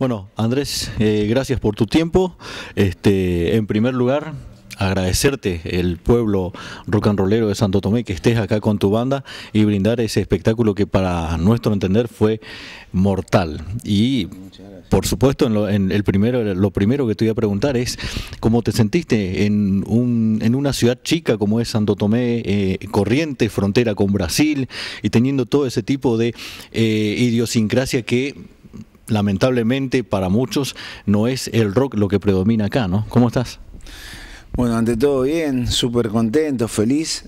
Bueno, Andrés, eh, gracias por tu tiempo. Este, en primer lugar, agradecerte el pueblo rock and rollero de Santo Tomé que estés acá con tu banda y brindar ese espectáculo que para nuestro entender fue mortal. Y por supuesto, en lo, el primero, lo primero que te voy a preguntar es cómo te sentiste en, un, en una ciudad chica como es Santo Tomé, eh, corriente, frontera con Brasil y teniendo todo ese tipo de eh, idiosincrasia que lamentablemente para muchos no es el rock lo que predomina acá, ¿no? ¿Cómo estás? Bueno, ante todo bien, súper contento, feliz.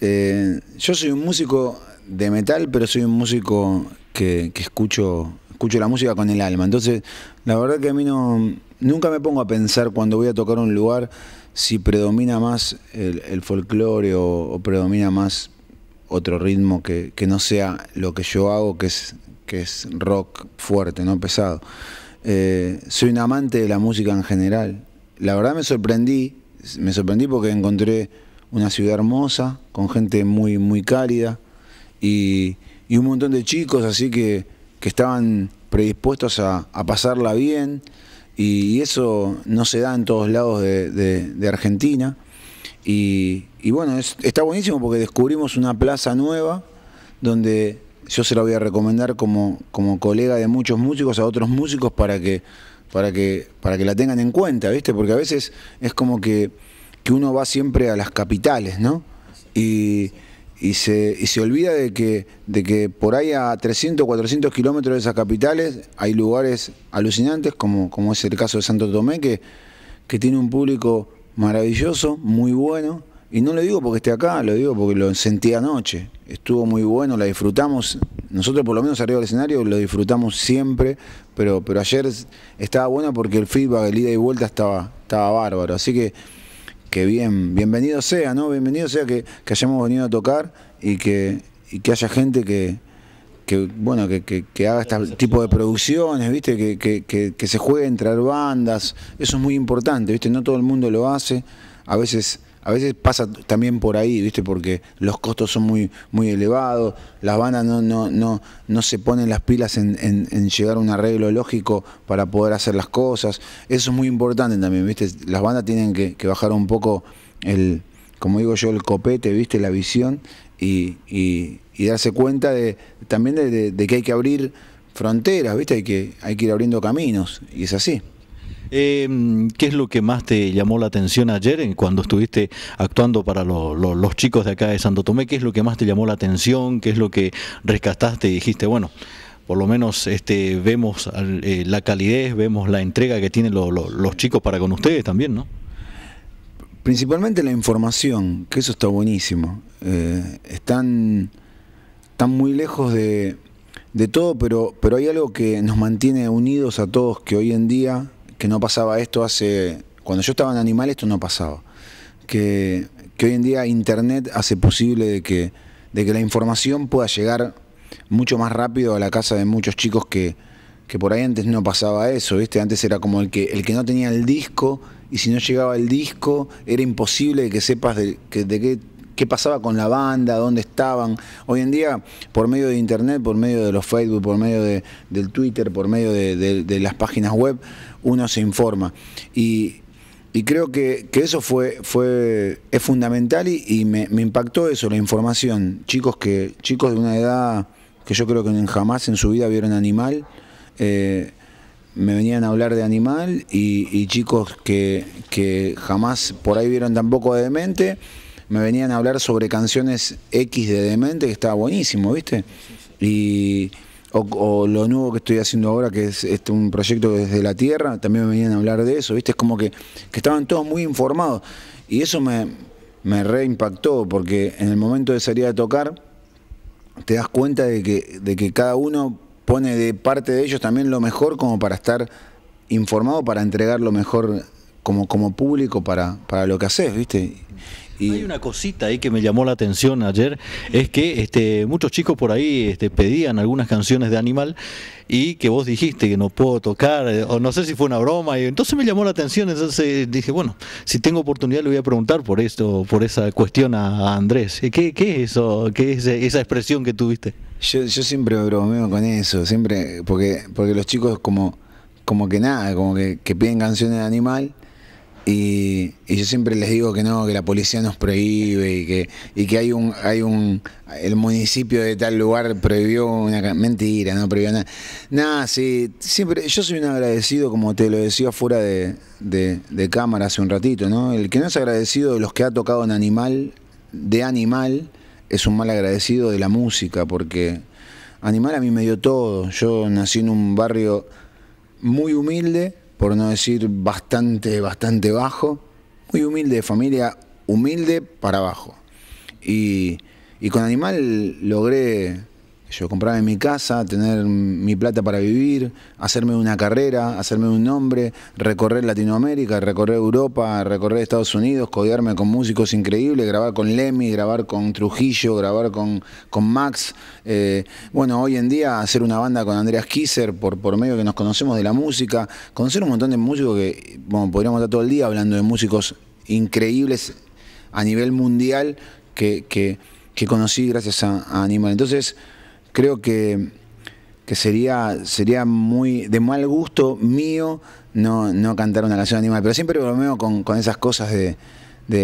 Eh, yo soy un músico de metal, pero soy un músico que, escucho, escucho la música con el alma. Entonces, la verdad que a mí no, nunca me pongo a pensar cuando voy a tocar un lugar si predomina más el, folclore o, predomina más otro ritmo que, que, no sea lo que yo hago, que es, que es rock fuerte, no pesado. Eh, soy un amante de la música en general. La verdad me sorprendí, me sorprendí porque encontré una ciudad hermosa, con gente muy, muy cálida y, un montón de chicos así que, que estaban predispuestos a, pasarla bien y, eso no se da en todos lados de, Argentina. Y, bueno, está buenísimo porque descubrimos una plaza nueva donde yo se la voy a recomendar como, colega de muchos músicos a otros músicos para que, para que, para que la tengan en cuenta, ¿viste? Porque a veces es como que, que uno va siempre a las capitales, ¿no? Y, y, se, y se olvida de que, de que por ahí a 300, 400 kilómetros de esas capitales hay lugares alucinantes, como, como es el caso de Santo Tomé, que, que tiene un público maravilloso, muy bueno, y no lo digo porque esté acá, lo digo porque lo sentí anoche. Estuvo muy bueno, la disfrutamos. Nosotros por lo menos arriba del escenario lo disfrutamos siempre, pero, pero ayer estaba bueno porque el feedback, el ida y vuelta estaba, estaba bárbaro. Así que, que bien, bienvenido sea, ¿no? Bienvenido sea que, hayamos venido a tocar y que, que haya gente que, bueno que, haga este tipo de producciones, ¿viste? Que, que se juegue entre bandas, eso es muy importante, ¿viste? No todo el mundo lo hace, a veces a veces pasa también por ahí, ¿viste? Porque los costos son muy, muy elevados, las bandas no, no, no, no se ponen las pilas en, en, llegar a un arreglo lógico para poder hacer las cosas. Eso es muy importante también, ¿viste? Las bandas tienen que, bajar un poco el, como digo yo, el copete, ¿viste? La visión y, y, darse cuenta de, también de, que hay que abrir fronteras, ¿viste? Hay que, hay que ir abriendo caminos y es así. Em, ¿Qué es lo que más te llamó la atención ayer cuando estuviste actuando para los, chicos de acá de Santo Tomé? ¿Qué es lo que más te llamó la atención? ¿Qué es lo que rescataste y dijiste, bueno, por lo menos este, vemos eh, la calidez, vemos la entrega que tienen los chicos para con ustedes también, ¿no? Principalmente la información, que eso está buenísimo. Eh, están, muy lejos de, todo, pero, pero hay algo que nos mantiene unidos a todos, que hoy en día que no pasaba esto hace... Cuando yo estaba en Animal esto no pasaba. Que, hoy en día Internet hace posible de que, de que la información pueda llegar mucho más rápido a la casa de muchos chicos que, que por ahí antes no pasaba eso, ¿viste? Antes era como el que, el que no tenía el disco y si no llegaba el disco era imposible que sepas de, qué, qué, pasaba con la banda, dónde estaban. Hoy en día, por medio de internet, por medio de los Facebook, por medio de, del Twitter, por medio de las páginas web, uno se informa. Y, creo que, eso fue, fue, es fundamental y, me, impactó eso, la información. Chicos que, chicos de una edad que yo creo que jamás en su vida vieron animal, eh, me venían a hablar de animal y, y chicos que, que, jamás por ahí vieron tampoco de demente, me venían a hablar sobre canciones X de demente, que estaba buenísimo, ¿viste? Y o, lo nuevo que estoy haciendo ahora, que es este, un proyecto desde la tierra, también me venían a hablar de eso, ¿viste? Es como que, estaban todos muy informados. Y eso me, me reimpactó, porque en el momento de salir a tocar, te das cuenta de que, de que cada uno pone de parte de ellos también lo mejor como para estar informado, para entregar lo mejor como, como público para, para lo que haces, ¿viste? Hay una cosita ahí que me llamó la atención ayer, es que este, muchos chicos por ahí este, pedían algunas canciones de Animal y que vos dijiste que no puedo tocar, eh, o no sé si fue una broma, y entonces me llamó la atención, entonces dije, bueno, si tengo oportunidad le voy a preguntar por esto, por esa cuestión a, Andrés. ¿Qué, qué es eso? ¿Qué es esa expresión que tuviste? Yo, yo siempre bromeo con eso, siempre, porque, porque los chicos como, como que nada, como que, que piden canciones de Animal y, yo siempre les digo que no, que la policía nos prohíbe y que, y que hay un, hay un, el municipio de tal lugar prohibió una mentira, no prohibió nada. Nada, sí, siempre, yo soy un agradecido, como te lo decía fuera de, cámara hace un ratito, ¿no? El que no es agradecido de los que ha tocado un animal, de animal, es un mal agradecido de la música, porque animal a mí me dio todo. Yo nací en un barrio muy humilde por no decir bastante, bastante bajo, muy humilde, familia humilde para abajo. Y, y con Animal logré yo comprarme mi casa, tener mi plata para vivir, hacerme una carrera, hacerme un nombre, recorrer Latinoamérica, recorrer Europa, recorrer Estados Unidos, codiarme con músicos increíbles, grabar con Lemmy, grabar con Trujillo, grabar con, con Max. Eh, bueno, hoy en día hacer una banda con Andreas Kisser por, por medio que nos conocemos de la música, conocer un montón de músicos que, bueno, podríamos estar todo el día hablando de músicos increíbles a nivel mundial que, conocí gracias a, a Animal. Entonces, creo que, sería, sería muy de mal gusto mío no, no cantar una canción animal, pero siempre bromeo con, con esas cosas de,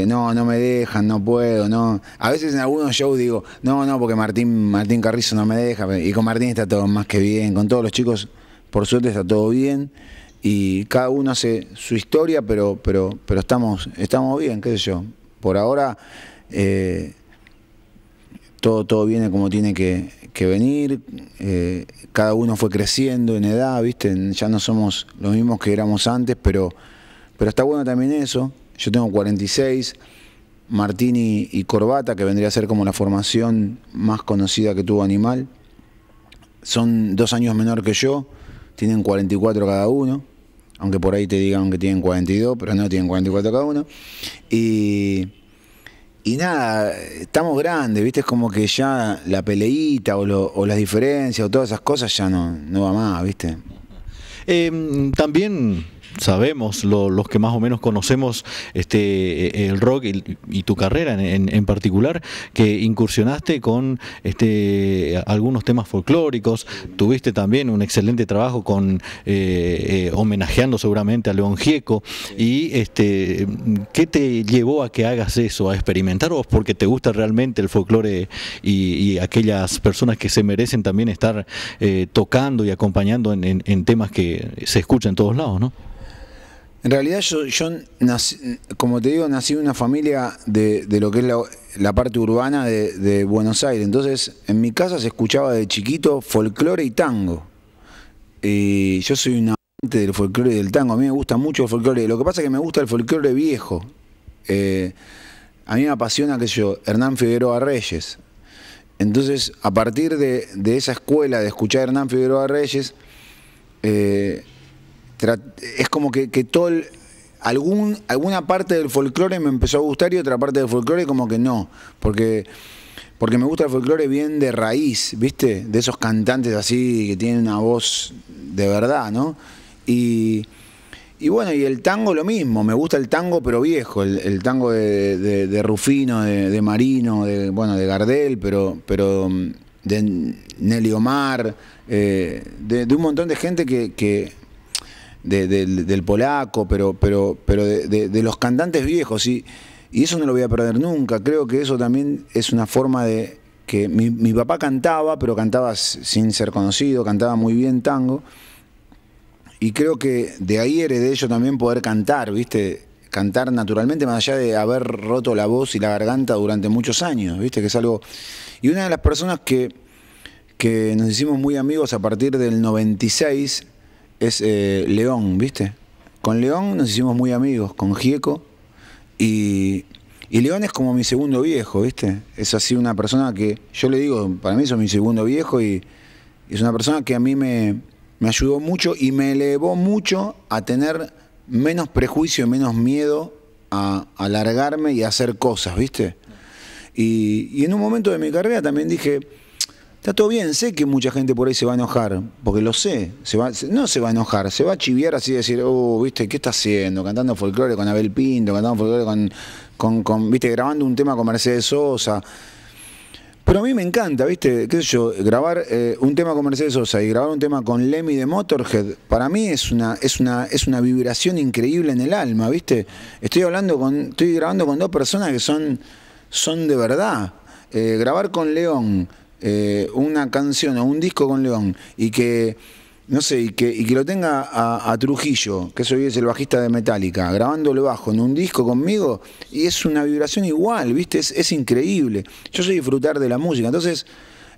no, no me dejan, no puedo, no. A veces en algunos shows digo, no, no, porque Martín, Martín Carrizo no me deja, y con Martín está todo más que bien, con todos los chicos, por suerte está todo bien, y cada uno hace su historia, pero, pero, pero estamos, estamos bien, qué sé yo. Por ahora eh, todo, todo viene como tiene que, venir, eh, cada uno fue creciendo en edad, ¿viste? ya no somos los mismos que éramos antes, pero, pero está bueno también eso, yo tengo 46, Martini y, y Corbata, que vendría a ser como la formación más conocida que tuvo Animal, son dos años menor que yo, tienen 44 cada uno, aunque por ahí te digan que tienen 42, pero no, tienen 44 cada uno, y y nada, estamos grandes, ¿viste? Es como que ya la peleita o, las diferencias o todas esas cosas ya no, va más, ¿viste? Em, también sabemos, los que más o menos conocemos este, eh, el rock y, tu carrera en, en, particular, que incursionaste con este, algunos temas folclóricos, tuviste también un excelente trabajo con eh, eh, homenajeando seguramente a León Gieco, y este, ¿qué te llevó a que hagas eso, a experimentar o porque te gusta realmente el folclore y, aquellas personas que se merecen también estar tocando y acompañando en, en temas que se escuchan en todos lados, ¿no? En realidad yo, yo como te digo, nací en una familia de, lo que es la, parte urbana de, Buenos Aires. Entonces, en mi casa se escuchaba de chiquito folclore y tango. Y yo soy un amante del folclore y del tango. A mí me gusta mucho el folclore. Lo que pasa es que me gusta el folclore viejo. Eh, a mí me apasiona, qué yo, Hernán Figueroa Reyes. Entonces, a partir de, esa escuela de escuchar a Hernán Figueroa Reyes, eh, es como que, todo algún, alguna parte del folclore me empezó a gustar y otra parte del folclore como que no, porque porque me gusta el folclore bien de raíz, ¿viste? De esos cantantes así que tienen una voz de verdad, ¿no? Y, bueno, y el tango lo mismo, me gusta el tango pero viejo, el, tango de, Rufino, de, Marino, de, bueno, de Gardel, pero, pero mm, de Nelly Omar, eh, de, un montón de gente que de, del, polaco, pero, pero, pero de, los cantantes viejos. Y, y eso no lo voy a perder nunca. Creo que eso también es una forma de que mi, papá cantaba, pero cantaba sin ser conocido, cantaba muy bien tango. Y creo que de ahí de ello también poder cantar, ¿viste? Cantar naturalmente, más allá de haber roto la voz y la garganta durante muchos años, ¿viste? Que es algo. Y una de las personas que, que nos hicimos muy amigos a partir del 96 es eh, León, ¿viste? Con León nos hicimos muy amigos, con Gieco. Y, León es como mi segundo viejo, ¿viste? Es así una persona que, yo le digo, para mí es mi segundo viejo y, es una persona que a mí me, ayudó mucho y me elevó mucho a tener menos prejuicio y menos miedo a alargarme y a hacer cosas, ¿viste? y, en un momento de mi carrera también dije, Está todo bien, sé que mucha gente por ahí se va a enojar, porque lo sé. no se va a enojar, se va a chiviar así decir, oh, viste, ¿qué está haciendo? Cantando folclore con Abel Pinto, cantando folclore con, viste, grabando un tema con Mercedes Sosa. Pero a mí me encanta, ¿viste? ¿Qué sé yo? Grabar eh, un tema con Mercedes Sosa y grabar un tema con Lemmy de Motorhead, para mí es una, es una, es una vibración increíble en el alma, ¿viste? Estoy hablando con, estoy grabando con dos personas que son, son de verdad. Eh, grabar con León, eh, una canción o un disco con León y que no sé, y que, y que lo tenga a, Trujillo, que eso es el bajista de Metallica, grabándolo bajo en un disco conmigo, y es una vibración igual, ¿viste? Es, increíble. Yo soy disfrutar de la música. Entonces,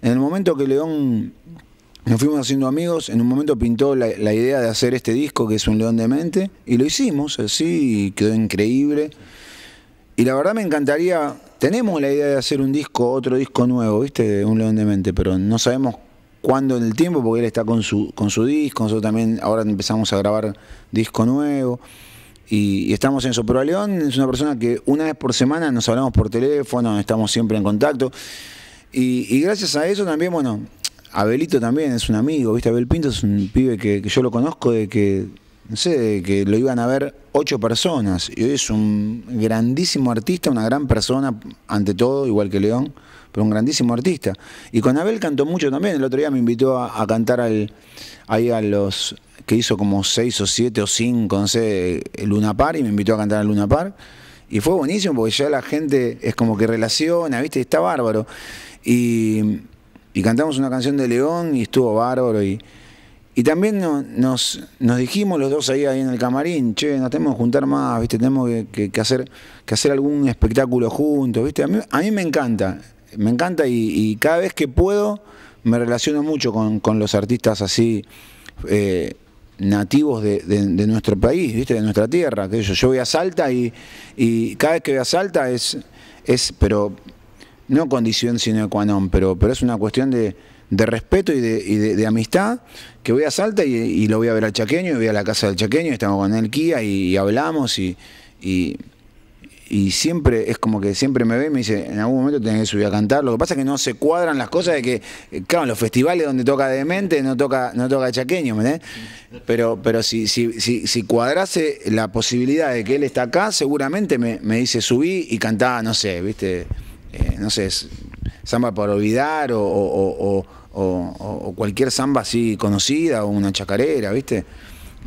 en el momento que León nos fuimos haciendo amigos, en un momento pintó la, la idea de hacer este disco, que es un León de Mente, y lo hicimos así, quedó increíble. Y la verdad me encantaría, tenemos la idea de hacer un disco, otro disco nuevo, ¿viste? Un León de Mente, pero no sabemos cuándo en el tiempo, porque él está con su, con su disco, nosotros también ahora empezamos a grabar disco nuevo. Y, estamos en eso. Pero León es una persona que una vez por semana nos hablamos por teléfono, estamos siempre en contacto. Y, gracias a eso también, bueno, Abelito también es un amigo, ¿viste? Abel Pinto es un pibe que yo lo conozco de que no sé, que lo iban a ver ocho personas. Y hoy es un grandísimo artista, una gran persona, ante todo, igual que León, pero un grandísimo artista. Y con Abel cantó mucho también. El otro día me invitó a, cantar al, ahí a los que hizo como seis o siete o cinco, no sé, Luna Par, y me invitó a cantar al Luna Par. Y fue buenísimo porque ya la gente es como que relaciona, ¿viste? Está bárbaro. Y, y cantamos una canción de León y estuvo bárbaro. y y también nos, dijimos los dos ahí, ahí en el camarín, che, nos tenemos que juntar más, ¿viste? Tenemos que, hacer, que hacer algún espectáculo juntos, ¿viste? A mí, me encanta, me encanta y, cada vez que puedo me relaciono mucho con, los artistas así eh, nativos de, nuestro país, ¿viste? De nuestra tierra, que yo, yo voy a Salta y, cada vez que voy a Salta es, es pero no condición sino qua pero, pero es una cuestión de de respeto y, de, amistad, que voy a Salta y, lo voy a ver al chaqueño, y voy a la casa del chaqueño, y estamos con él Kia y, hablamos y, siempre es como que siempre me ve y me dice, en algún momento tenés que subir a cantar. Lo que pasa es que no se cuadran las cosas de que, eh, claro, en los festivales donde toca Demente no toca, no toca Chaqueño, ¿me Pero, pero si, si, si, cuadrase la posibilidad de que él está acá, seguramente me, dice subí y cantaba no sé, ¿viste? Eh, no sé, samba por olvidar o o, cualquier samba así conocida, o una chacarera, ¿viste?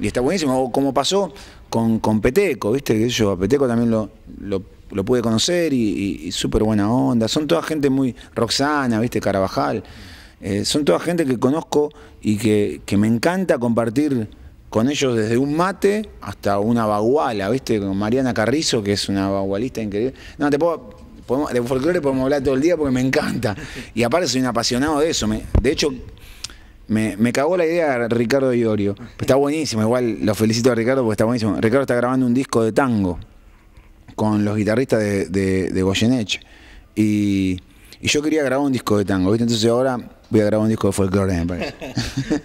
Y está buenísimo, o como pasó con, con Peteco, ¿viste? Que yo a Peteco también lo, lo, pude conocer y, súper buena onda. Son toda gente muy, Roxana, ¿viste? Carabajal. Eh, son toda gente que conozco y que, que, me encanta compartir con ellos desde un mate hasta una baguala, ¿viste? Con Mariana Carrizo, que es una bagualista increíble. No, te puedo podemos, de folclore podemos hablar todo el día porque me encanta. Y aparte soy un apasionado de eso. Me, de hecho, me, me, cagó la idea Ricardo Iorio. Está buenísimo, igual lo felicito a Ricardo porque está buenísimo. Ricardo está grabando un disco de tango con los guitarristas de, de, Y, yo quería grabar un disco de tango, Entonces ahora voy a grabar un disco de folclore, me parece.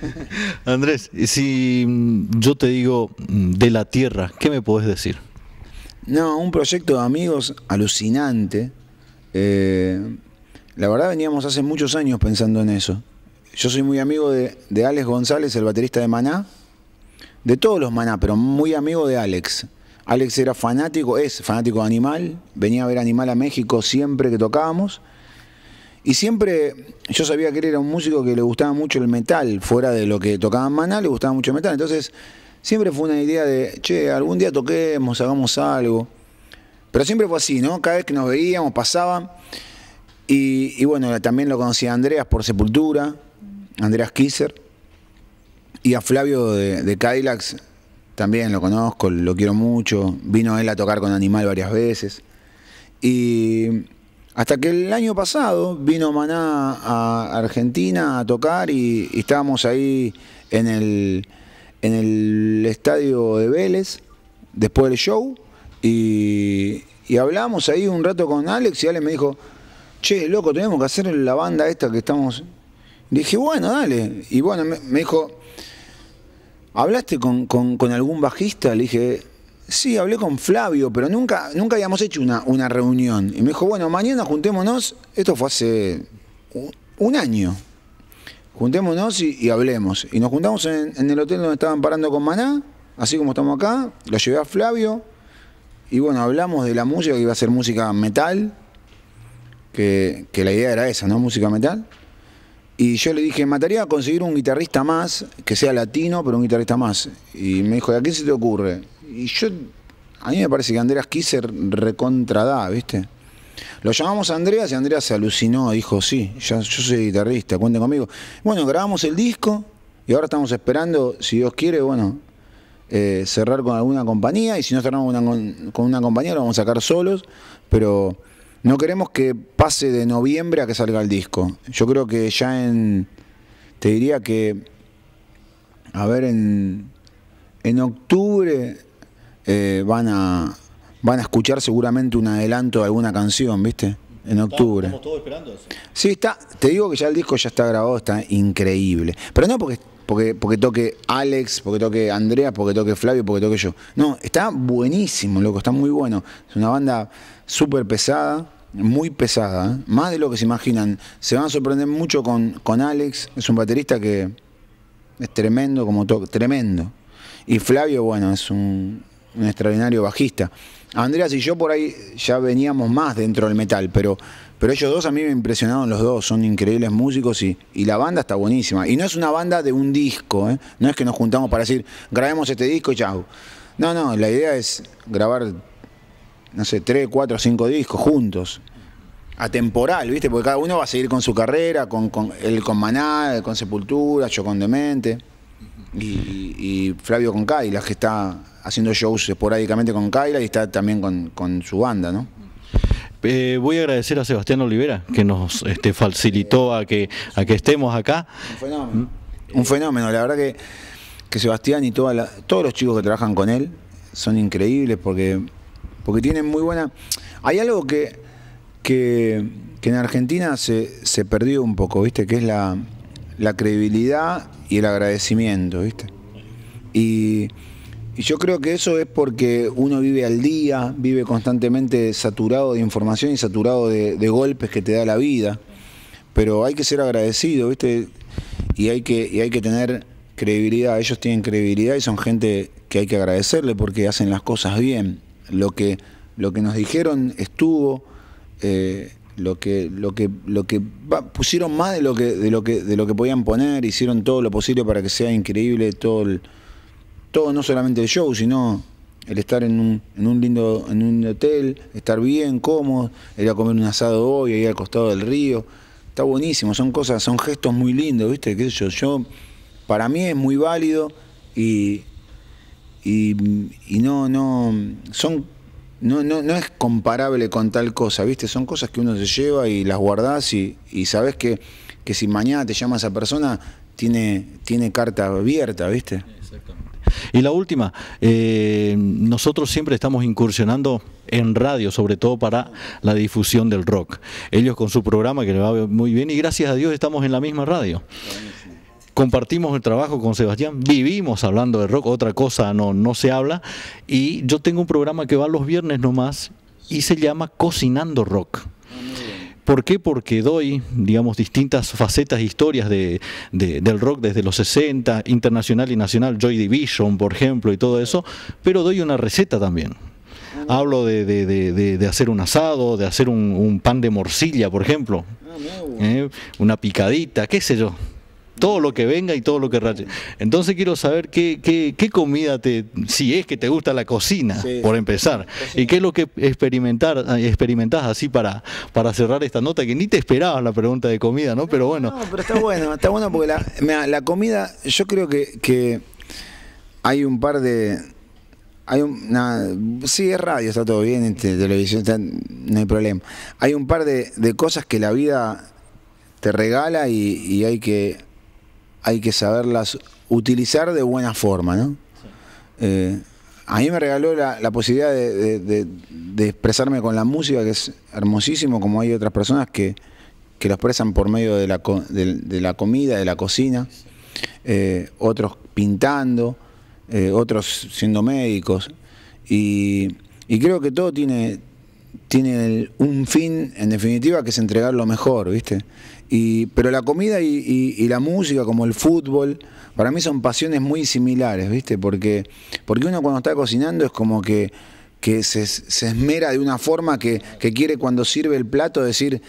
Andrés, si mm, yo te digo mm, de la tierra, ¿qué me podés decir? No, un proyecto de amigos alucinante. Eh, la verdad veníamos hace muchos años pensando en eso. Yo soy muy amigo de, de, Alex González, el baterista de Maná. De todos los Maná, pero muy amigo de Alex. Alex era fanático, es fanático de Animal. Venía a ver Animal a México siempre que tocábamos. Y siempre yo sabía que él era un músico que le gustaba mucho el metal. Fuera de lo que tocaba Maná, le gustaba mucho el metal. Entonces siempre fue una idea de, che, algún día toquemos, hagamos algo. Pero siempre fue así, ¿no? Cada vez que nos veíamos, pasaba. Y, bueno, también lo conocí a Andreas por Sepultura, Andreas Kisser. Y a Flavio de, de Cadillacs también lo conozco, lo quiero mucho. Vino él a tocar con Animal varias veces. Y hasta que el año pasado vino Maná a Argentina a tocar y estábamos ahí en el en el estadio de Vélez, después del show, y, y hablamos ahí un rato con Alex y Alex me dijo, che, loco, tenemos que hacer la banda esta que estamos... Le dije, bueno, dale. Y bueno, me, dijo, ¿hablaste con, con, algún bajista? Le dije, sí, hablé con Flavio, pero nunca, nunca habíamos hecho una, reunión. Y me dijo, bueno, mañana juntémonos. Esto fue hace un año juntémonos y, hablemos. Y nos juntamos en, el hotel donde estaban parando con Maná, así como estamos acá, lo llevé a Flavio, y bueno, hablamos de la música, que iba a ser música metal, que, la idea era esa, ¿no? Música metal. Y yo le dije, mataría a conseguir un guitarrista más, que sea latino, pero un guitarrista más. Y me dijo, ¿de a se te ocurre? Y yo, a mí me parece que Andrés Kisser recontra da, ¿viste? Lo llamamos a Andreas y Andreas se alucinó, dijo, sí, yo soy guitarrista, cuente conmigo. Bueno, grabamos el disco y ahora estamos esperando, si Dios quiere, bueno, eh, cerrar con alguna compañía y si no cerramos con, una compañía lo vamos a sacar solos, pero no queremos que pase de noviembre a que salga el disco. Yo creo que ya en, te diría que, a ver, en, en octubre eh, van a van a escuchar seguramente un adelanto de alguna canción, ¿viste? En octubre. Estamos todos esperando eso. Sí, está, te digo que ya el disco ya está grabado, está increíble. Pero no porque, porque, porque toque Alex, porque toque Andrea, porque toque Flavio, porque toque yo. No, está buenísimo, loco, está muy bueno. Es una banda súper pesada, muy pesada, ¿eh? más de lo que se imaginan. Se van a sorprender mucho con, con Alex, es un baterista que es tremendo como toque, tremendo. Y Flavio, bueno, es un extraordinario bajista. Andreas y yo por ahí ya veníamos más dentro del metal, pero, pero ellos dos a mí me impresionaron los dos, son increíbles músicos y, la banda está buenísima. Y no es una banda de un disco, ¿eh? no es que nos juntamos para decir, grabemos este disco y chao. No, no, la idea es grabar, no sé, tres, cuatro, cinco discos juntos. Atemporal, ¿viste? Porque cada uno va a seguir con su carrera, con, con él con Maná, con Sepultura, yo con Demente y, Flavio con Kaila, que está haciendo shows esporádicamente con Kaila y está también con, su banda, ¿no? Eh, voy a agradecer a Sebastián Olivera que nos este, facilitó a que, a que estemos acá. Un fenómeno. Un fenómeno. La verdad que, Sebastián y todos los chicos que trabajan con él son increíbles porque, porque tienen muy buena. Hay algo que, que, en Argentina se, se perdió un poco, ¿viste? Que es la, la credibilidad y el agradecimiento, ¿viste? Y, yo creo que eso es porque uno vive al día, vive constantemente saturado de información y saturado de, golpes que te da la vida. Pero hay que ser agradecido, ¿viste? Y hay que, hay que tener credibilidad. Ellos tienen credibilidad y son gente que hay que agradecerle porque hacen las cosas bien. Lo que, lo que nos dijeron estuvo. Eh, lo que lo que lo que pusieron más de lo que de lo que de lo que podían poner hicieron todo lo posible para que sea increíble todo todo no solamente el show sino el estar en un, en un lindo en un hotel estar bien cómodo ir a comer un asado hoy ahí al costado del río está buenísimo son cosas son gestos muy lindos viste que yo yo para mí es muy válido y y, y no no son no, no, no es comparable con tal cosa, ¿viste? Son cosas que uno se lleva y las guardás y, y sabes que, si mañana te llama esa persona, tiene, tiene carta abierta, ¿viste? Exactamente. Y la última, eh, nosotros siempre estamos incursionando en radio, sobre todo para la difusión del rock. Ellos con su programa que le va muy bien y gracias a Dios estamos en la misma radio compartimos el trabajo con Sebastián, vivimos hablando de rock, otra cosa no, no se habla. Y yo tengo un programa que va los viernes nomás y se llama Cocinando Rock. ¿Por qué? Porque doy, digamos, distintas facetas, e historias de, del rock desde los 60, internacional y nacional, Joy Division, por ejemplo, y todo eso, pero doy una receta también. Hablo de, hacer un asado, de hacer un, pan de morcilla, por ejemplo, ah, ¿eh? una picadita, qué sé yo todo lo que venga y todo lo que rache. Entonces quiero saber qué, qué, comida te, si es que te gusta la cocina, por empezar, y qué es lo que experimentar, eh, experimentás así para, para cerrar esta nota, que ni te esperabas la pregunta de comida, ¿no? Pero bueno. No, pero está bueno, está bueno porque la, comida, yo creo que, hay un par de, hay un, sí, es radio, está todo bien, este, televisión, no hay problema. Hay un par de, cosas que la vida te regala y hay que hay que saberlas utilizar de buena forma, ¿no? Eh, a mí me regaló la, posibilidad de, expresarme con la música, que es hermosísimo, como hay otras personas que, lo expresan por medio de la, comida, de la cocina, eh, otros pintando, eh, otros siendo médicos. Y, creo que todo tiene, tiene un fin, en definitiva, que es entregar lo mejor, ¿viste? pero la comida y, la música, como el fútbol, para mí son pasiones muy similares, ¿viste? Porque, porque uno cuando está cocinando es como que, se, esmera de una forma que, quiere cuando sirve el plato decir,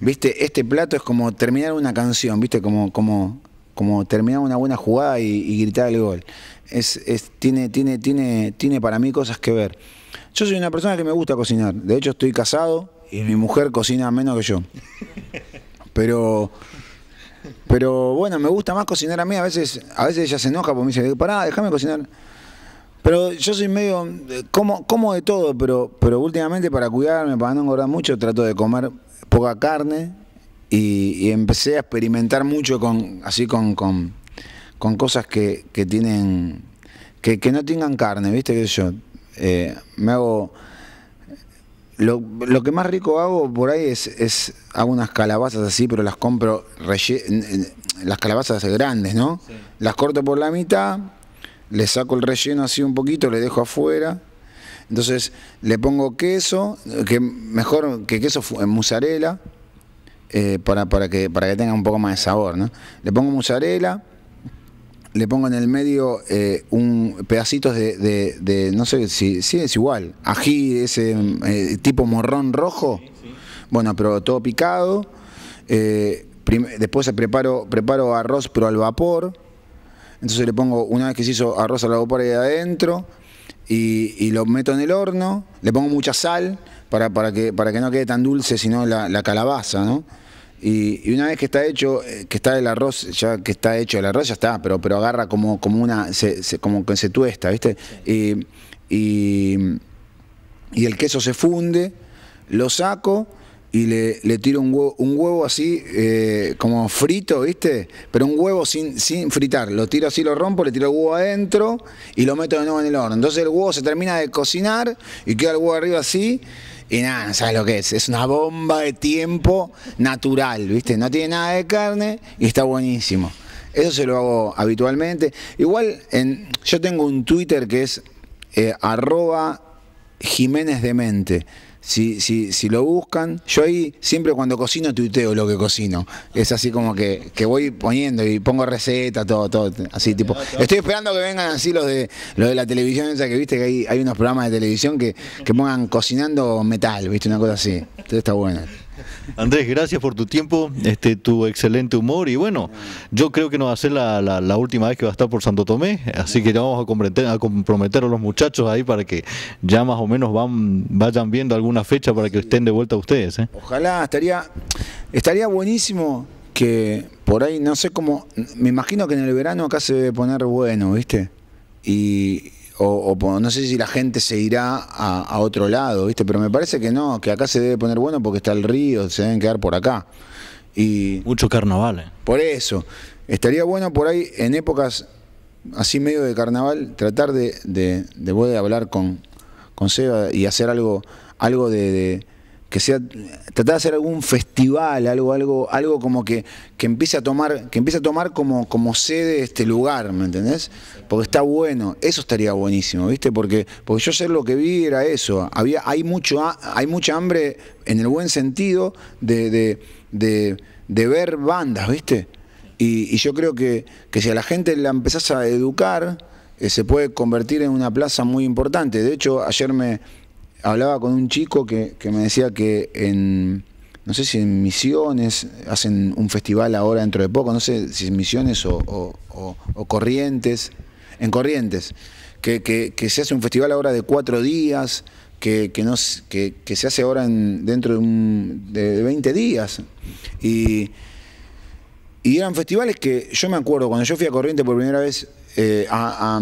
¿viste? Este plato es como terminar una canción, ¿viste? Como, como, como terminar una buena jugada y, gritar el gol. tiene, tiene, tiene, tiene para mí cosas que ver. Yo soy una persona que me gusta cocinar. De hecho, estoy casado y mi mujer cocina menos que yo. Pero. Pero bueno, me gusta más cocinar a mí. A veces, a veces ella se enoja porque me dice, pará, déjame cocinar. Pero yo soy medio, como, como de todo, pero, pero últimamente para cuidarme, para no engordar mucho, trato de comer poca carne y, empecé a experimentar mucho con, así con, cosas que, tienen, que, no tengan carne, viste que yo eh, me hago lo, que más rico hago por ahí es, es, hago unas calabazas así, pero las compro las calabazas grandes, ¿no? Las corto por la mitad, le saco el relleno así un poquito, le dejo afuera. Entonces le pongo queso, que mejor que queso en mozzarella, eh, para, para, que, para que tenga un poco más de sabor, ¿no? Le pongo mozzarella, le pongo en el medio eh, un pedacitos de, no sé si, es igual, ají, ese eh, tipo morrón rojo, bueno, pero todo picado. Eh, después preparo, preparo arroz, pero al vapor. Entonces le pongo, una vez que se hizo arroz al vapor ahí adentro, y, lo meto en el horno, le pongo mucha sal para, para, que, para que no quede tan dulce, sino la, la calabaza, ¿no? Y, una vez que está hecho, eh, que está el arroz, ya que está hecho el arroz, ya está, pero, pero agarra como, como una, como que se tuesta, ¿viste? Y, y, el queso se funde, lo saco y le, tiro un huevo, un huevo así, eh, como frito, ¿viste? Pero un huevo sin, sin fritar, lo tiro así, lo rompo, le tiro el huevo adentro y lo meto de nuevo en el horno. Entonces el huevo se termina de cocinar y queda el huevo arriba así y nada, no sabes lo que es. Es una bomba de tiempo natural, ¿viste? No tiene nada de carne y está buenísimo. Eso se lo hago habitualmente. Igual, yo tengo un Twitter que es eh, arroba Jiménez Demente si, lo buscan, yo ahí siempre cuando cocino tuiteo lo que cocino. Es así como que, que voy poniendo y pongo receta, todo, todo, así tipo. Ah, estoy esperando que vengan así los de los de la televisión esa que viste que hay, hay unos programas de televisión que, que pongan cocinando metal, viste, una cosa así. Entonces está bueno. Andrés, gracias por tu tiempo, este, tu excelente humor y bueno, yo creo que no va a ser la, última vez que va a estar por Santo Tomé, así que ya vamos a comprometer, a los muchachos ahí para que ya más o menos van, vayan viendo alguna fecha para que estén de vuelta a ustedes. ¿eh? Ojalá, estaría, estaría buenísimo que por ahí, no sé cómo, me imagino que en el verano acá se debe poner bueno, ¿viste? Y, o, no sé si la gente se irá a, otro lado, ¿viste? Pero me parece que no, que acá se debe poner bueno porque está el río, se deben quedar por acá. Y Mucho carnaval. Eh. Por eso, estaría bueno por ahí en épocas así medio de carnaval tratar de, de, hablar con, con Seba y hacer algo, algo de que sea tratar de hacer algún festival, algo, algo, algo como que, empiece a tomar, que empiece a tomar como, como sede este lugar, ¿me entendés? Porque está bueno, eso estaría buenísimo, ¿viste? Porque, porque yo ayer lo que vi era eso, había, hay mucho, hay mucha hambre en el buen sentido de, de, de, ver bandas, ¿viste? Y, yo creo que, si a la gente la empezás a educar, eh, se puede convertir en una plaza muy importante. De hecho, ayer me, hablaba con un chico que, me decía que en, no sé si en Misiones, hacen un festival ahora dentro de poco, no sé si en Misiones o, Corrientes, en Corrientes, que, se hace un festival ahora de cuatro días, que, que se hace ahora en, dentro de, un, de 20 días. Y, y, eran festivales que yo me acuerdo, cuando yo fui a Corrientes por primera vez, eh, a,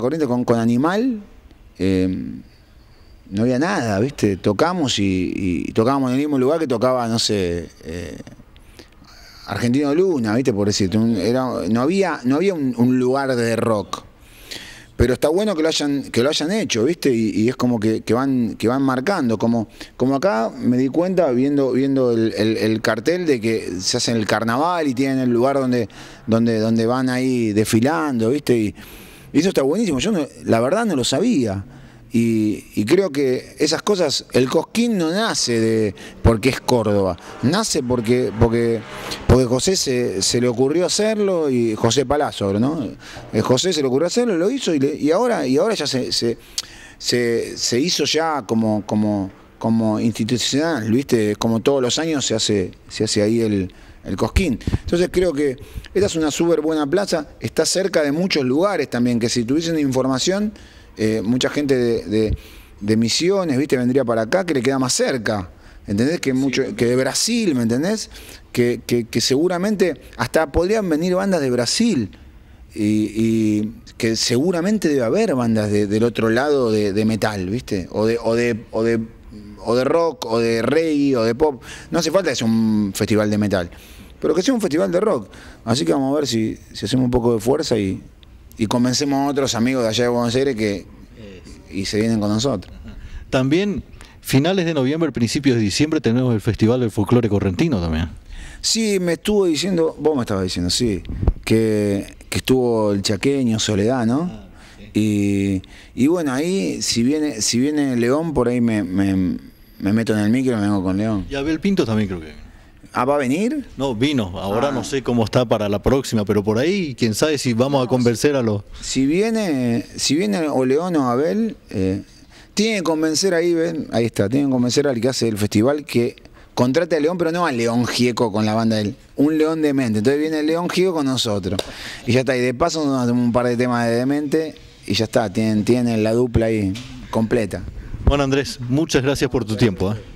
Corrientes con, con Animal, eh, no había nada, ¿viste? Tocamos y, y, tocábamos en el mismo lugar que tocaba, no sé, eh, Argentino Luna, ¿viste? Por decirte, no había, no había un, lugar de rock. Pero está bueno que lo hayan, que lo hayan hecho, ¿viste? Y, es como que, van, que van marcando. Como, como acá me di cuenta viendo, viendo el, cartel de que se hacen el carnaval y tienen el lugar donde, donde, donde van ahí desfilando, ¿viste? Y, eso está buenísimo. Yo la verdad no lo sabía. Y, creo que esas cosas, el Cosquín no nace de porque es Córdoba, nace porque, porque, porque José se, le ocurrió hacerlo y José Palazzo, ¿no? Eh, José se le ocurrió hacerlo, lo hizo y, ahora, y ahora ya se, hizo ya como, como, como institucional, ¿viste? Como todos los años se hace, se hace ahí el, el Cosquín. Entonces creo que esta es una súper buena plaza, está cerca de muchos lugares también, que si tuviesen información eh, mucha gente de, Misiones, ¿viste? Vendría para acá, que le queda más cerca. ¿Entendés? Que, mucho, que de Brasil, ¿me entendés? Que, que, seguramente hasta podrían venir bandas de Brasil. Y, que seguramente debe haber bandas del otro lado de, metal, ¿viste? O de, o de, de, rock, o de reggae, o de pop. No hace falta que un festival de metal pero que sea un festival de rock. Así que vamos a ver si hacemos un poco de fuerza y, y convencemos a otros amigos de allá de Buenos Aires que y se vienen con nosotros. También finales de noviembre, principios de diciembre tenemos el Festival del Folclore Correntino también. Sí, me estuvo diciendo, vos me estabas diciendo, sí, que, estuvo el chaqueño Soledad, ¿no? Ah, y, bueno, ahí si viene, si viene León, por ahí me, me, meto en el micro y me vengo con León. Y Abel Pinto también creo que Ah, ¿va a venir? No, vino. Ahora ah. no sé cómo está para la próxima, pero por ahí, quién sabe si vamos a convencer a los... Si viene, si viene o León o Abel, eh, tienen que convencer ahí, ven, ahí está, tienen que convencer al que hace el festival que contrate a León, pero no a León Gieco con la banda él. Un León Demente. Entonces viene León Gieco con nosotros. Y ya está, y de paso nos un par de temas de Demente y ya está, tienen, la dupla ahí completa. Bueno Andrés, muchas gracias por tu tiempo. ¿eh?